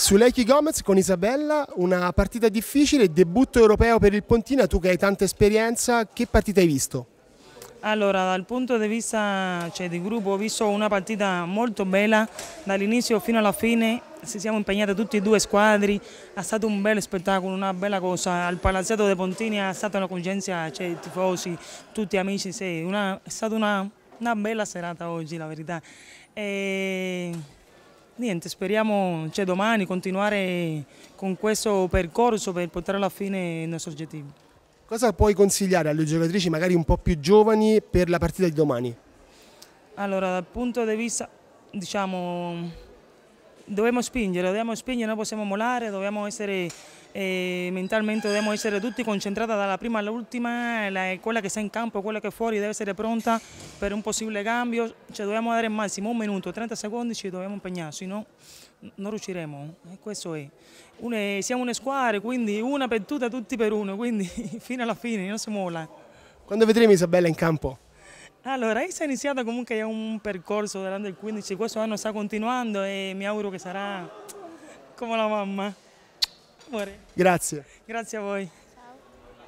Suleiki Gomez con Isabella, una partita difficile, debutto europeo per il Pontina, tu che hai tanta esperienza, che partita hai visto? Allora, dal punto di vista cioè, di gruppo ho visto una partita molto bella dall'inizio fino alla fine, ci siamo impegnati tutti e due squadri, è stato un bel spettacolo, una bella cosa, al Palazzetto dei Pontini è stata una congenza, cioè, tifosi, tutti amici, sì, una, è stata una, una, bella serata oggi la verità. E niente, speriamo cioè, domani continuare con questo percorso per portare alla fine il nostro obiettivo. Cosa puoi consigliare alle giocatrici magari un po' più giovani per la partita di domani? Allora, dal punto di vista, diciamo, dobbiamo spingere, dobbiamo spingere, non possiamo molare, dobbiamo essere eh, mentalmente, dobbiamo essere tutti concentrati dalla prima all'ultima, eh, quella che sta in campo, quella che è fuori deve essere pronta per un possibile cambio, cioè, dobbiamo dare massimo un minuto, 30 secondi ci dobbiamo impegnare, se no non riusciremo, e eh, questo è. Une, siamo una squadra, quindi una per tutte, tutti per uno, quindi fino alla fine non si mola. Quando vedremo Isabella in campo? Allora, si è iniziato comunque un percorso dell'anno 15, questo anno sta continuando eh, e mi auguro che sarà come la mamma. Amore. Grazie. Grazie a voi.